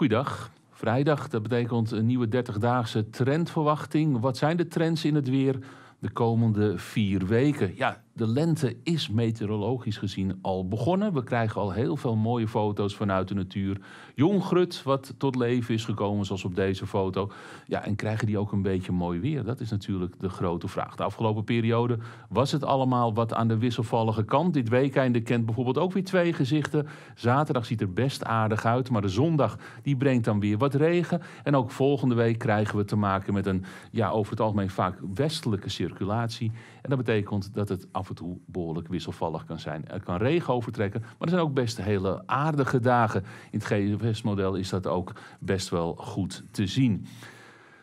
Goeiedag. Vrijdag, dat betekent een nieuwe 30-daagse trendverwachting. Wat zijn de trends in het weer de komende vier weken? Ja, de lente is meteorologisch gezien al begonnen. We krijgen al heel veel mooie foto's vanuit de natuur. Jonggrut, wat tot leven is gekomen, zoals op deze foto. Ja, en krijgen die ook een beetje mooi weer? Dat is natuurlijk de grote vraag. De afgelopen periode was het allemaal wat aan de wisselvallige kant. Dit weekende kent bijvoorbeeld ook weer twee gezichten. Zaterdag ziet er best aardig uit, maar de zondag die brengt dan weer wat regen. En ook volgende week krijgen we te maken met een, ja, over het algemeen vaak westelijke circulatie. En dat betekent dat het af en toe behoorlijk wisselvallig kan zijn. Er kan regen overtrekken, maar er zijn ook best hele aardige dagen. In het GFS-model is dat ook best wel goed te zien.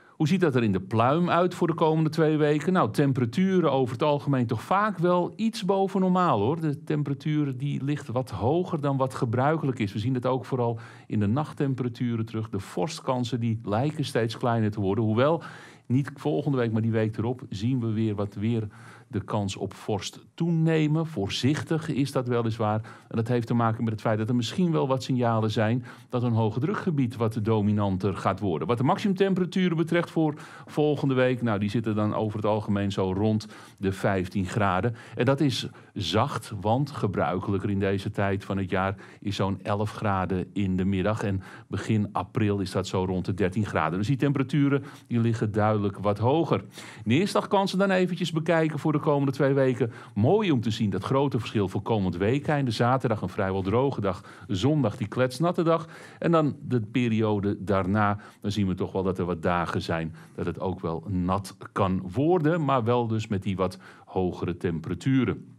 Hoe ziet dat er in de pluim uit voor de komende twee weken? Nou, temperaturen over het algemeen toch vaak wel iets boven normaal hoor. De temperaturen die ligt wat hoger dan wat gebruikelijk is. We zien dat ook vooral in de nachttemperaturen terug. De vorstkansen die lijken steeds kleiner te worden. Hoewel niet volgende week, maar die week erop zien we weer wat weer de kans op vorst toenemen. Voorzichtig is dat weliswaar. En dat heeft te maken met het feit dat er misschien wel wat signalen zijn dat een hoge drukgebied wat dominanter gaat worden. Wat de maximumtemperaturen betreft voor volgende week, nou die zitten dan over het algemeen zo rond de 15 graden. En dat is zacht, want gebruikelijker in deze tijd van het jaar is zo'n 11 graden in de middag. En begin april is dat zo rond de 13 graden. Dus die temperaturen die liggen duidelijk wat hoger. Neerslagkansen dan eventjes bekijken voor de de komende twee weken. Mooi om te zien dat grote verschil voor komend week Zaterdag een vrijwel droge dag. Zondag die kletsnatte dag. En dan de periode daarna. Dan zien we toch wel dat er wat dagen zijn dat het ook wel nat kan worden. Maar wel dus met die wat hogere temperaturen.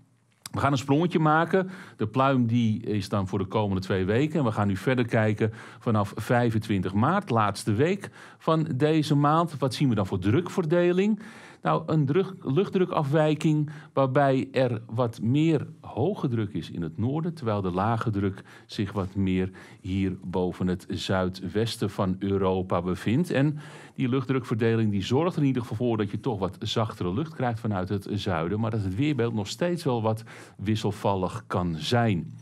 We gaan een sprongetje maken. De pluim die is dan voor de komende twee weken. En we gaan nu verder kijken vanaf 25 maart, laatste week van deze maand. Wat zien we dan voor drukverdeling? Nou, een druk, luchtdrukafwijking waarbij er wat meer hoge druk is in het noorden, terwijl de lage druk zich wat meer hier boven het zuidwesten van Europa bevindt. En die luchtdrukverdeling die zorgt er in ieder geval voor dat je toch wat zachtere lucht krijgt vanuit het zuiden, maar dat het weerbeeld nog steeds wel wat wisselvallig kan zijn.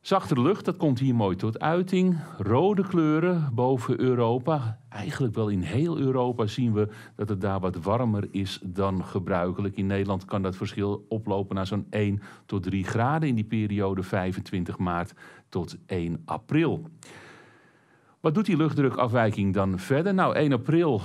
Zachtere lucht, dat komt hier mooi tot uiting. Rode kleuren boven Europa. Eigenlijk wel in heel Europa zien we dat het daar wat warmer is dan gebruikelijk. In Nederland kan dat verschil oplopen naar zo'n 1 tot 3 graden in die periode 25 maart tot 1 april. Wat doet die luchtdrukafwijking dan verder? Nou, 1 april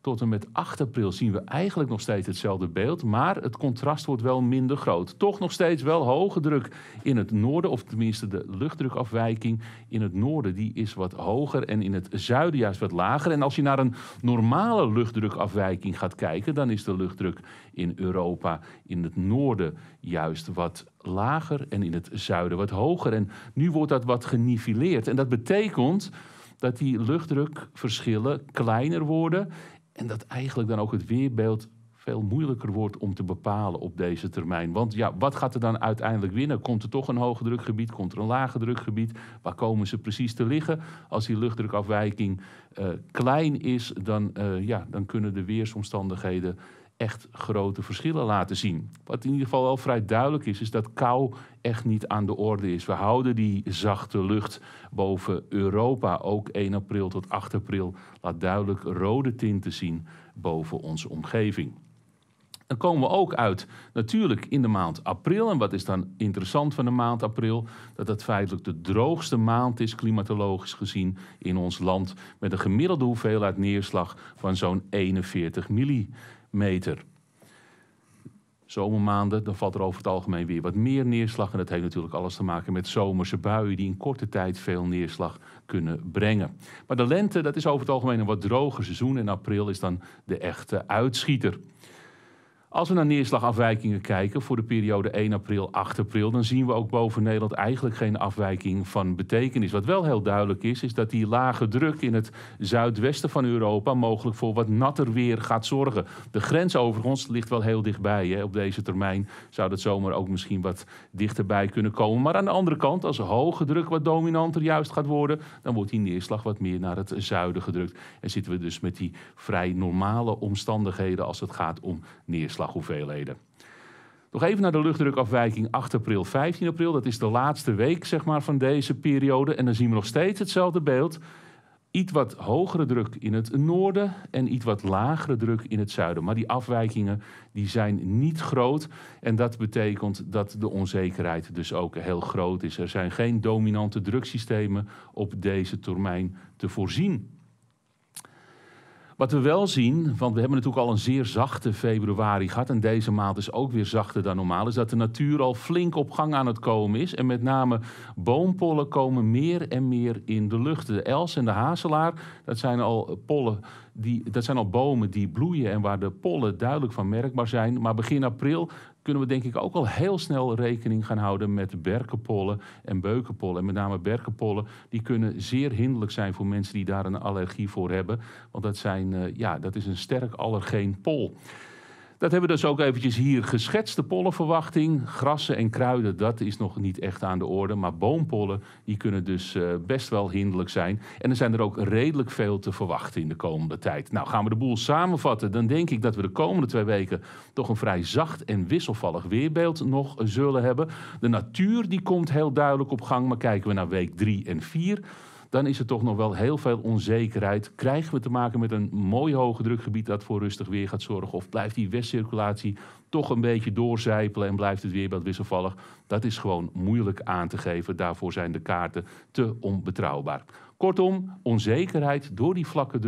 tot en met 8 april zien we eigenlijk nog steeds hetzelfde beeld, maar het contrast wordt wel minder groot. Toch nog steeds wel hoge druk in het noorden, of tenminste de luchtdrukafwijking in het noorden, die is wat hoger en in het zuiden juist wat lager. En als je naar een normale luchtdrukafwijking gaat kijken, dan is de luchtdruk in Europa in het noorden juist wat lager en in het zuiden wat hoger. En nu wordt dat wat genivileerd En dat betekent dat die luchtdrukverschillen kleiner worden en dat eigenlijk dan ook het weerbeeld veel moeilijker wordt om te bepalen op deze termijn. Want ja, wat gaat er dan uiteindelijk winnen? Komt er toch een hoge drukgebied? Komt er een lage drukgebied? Waar komen ze precies te liggen? Als die luchtdrukafwijking eh, klein is, dan, eh, ja, dan kunnen de weersomstandigheden echt grote verschillen laten zien. Wat in ieder geval wel vrij duidelijk is, is dat kou echt niet aan de orde is. We houden die zachte lucht boven Europa. Ook 1 april tot 8 april laat duidelijk rode tinten zien boven onze omgeving. Dan komen we ook uit natuurlijk in de maand april. En wat is dan interessant van de maand april? Dat dat feitelijk de droogste maand is, klimatologisch gezien, in ons land. Met een gemiddelde hoeveelheid neerslag van zo'n 41 milli meter. Zomermaanden, dan valt er over het algemeen weer wat meer neerslag. En dat heeft natuurlijk alles te maken met zomerse buien die in korte tijd veel neerslag kunnen brengen. Maar de lente, dat is over het algemeen een wat droger seizoen. En april is dan de echte uitschieter. Als we naar neerslagafwijkingen kijken voor de periode 1 april, 8 april, dan zien we ook boven Nederland eigenlijk geen afwijking van betekenis. Wat wel heel duidelijk is, is dat die lage druk in het zuidwesten van Europa mogelijk voor wat natter weer gaat zorgen. De grens overigens ligt wel heel dichtbij. Hè. Op deze termijn zou dat zomaar ook misschien wat dichterbij kunnen komen. Maar aan de andere kant, als hoge druk wat dominanter juist gaat worden, dan wordt die neerslag wat meer naar het zuiden gedrukt. En zitten we dus met die vrij normale omstandigheden als het gaat om neerslag neerslaghoeveelheden. Nog even naar de luchtdrukafwijking 8 april, 15 april. Dat is de laatste week zeg maar, van deze periode. En dan zien we nog steeds hetzelfde beeld. Iets wat hogere druk in het noorden en iets wat lagere druk in het zuiden. Maar die afwijkingen die zijn niet groot. En dat betekent dat de onzekerheid dus ook heel groot is. Er zijn geen dominante druksystemen op deze termijn te voorzien. Wat we wel zien, want we hebben natuurlijk al een zeer zachte februari gehad en deze maand is ook weer zachter dan normaal, is dat de natuur al flink op gang aan het komen is. En met name boompollen komen meer en meer in de lucht. De els en de hazelaar, dat zijn al pollen die, dat zijn al bomen die bloeien en waar de pollen duidelijk van merkbaar zijn. Maar begin april kunnen we denk ik ook al heel snel rekening gaan houden met berkenpollen en beukenpollen. En met name berkenpollen, die kunnen zeer hinderlijk zijn voor mensen die daar een allergie voor hebben. Want dat, zijn, eh, ja, dat is een sterk allergeen pol. Dat hebben we dus ook eventjes hier geschetst. De pollenverwachting, grassen en kruiden, dat is nog niet echt aan de orde. Maar boompollen, die kunnen dus eh, best wel hinderlijk zijn. En er zijn er ook redelijk veel te verwachten in de komende tijd. Nou, gaan we de boel samenvatten, dan denk ik dat we de komende twee weken... toch een vrij zacht en wisselvallig weerbeeld nog zullen hebben. De natuur die komt heel duidelijk op gang, maar kijken we naar week drie en vier dan is er toch nog wel heel veel onzekerheid. Krijgen we te maken met een mooi hoge drukgebied dat voor rustig weer gaat zorgen? Of blijft die westcirculatie toch een beetje doorzijpelen en blijft het weerbeeld wisselvallig? Dat is gewoon moeilijk aan te geven. Daarvoor zijn de kaarten te onbetrouwbaar. Kortom, onzekerheid door die vlakke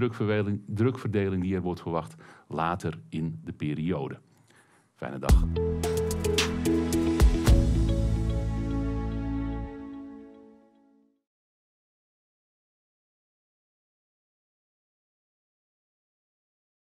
drukverdeling die er wordt verwacht later in de periode. Fijne dag.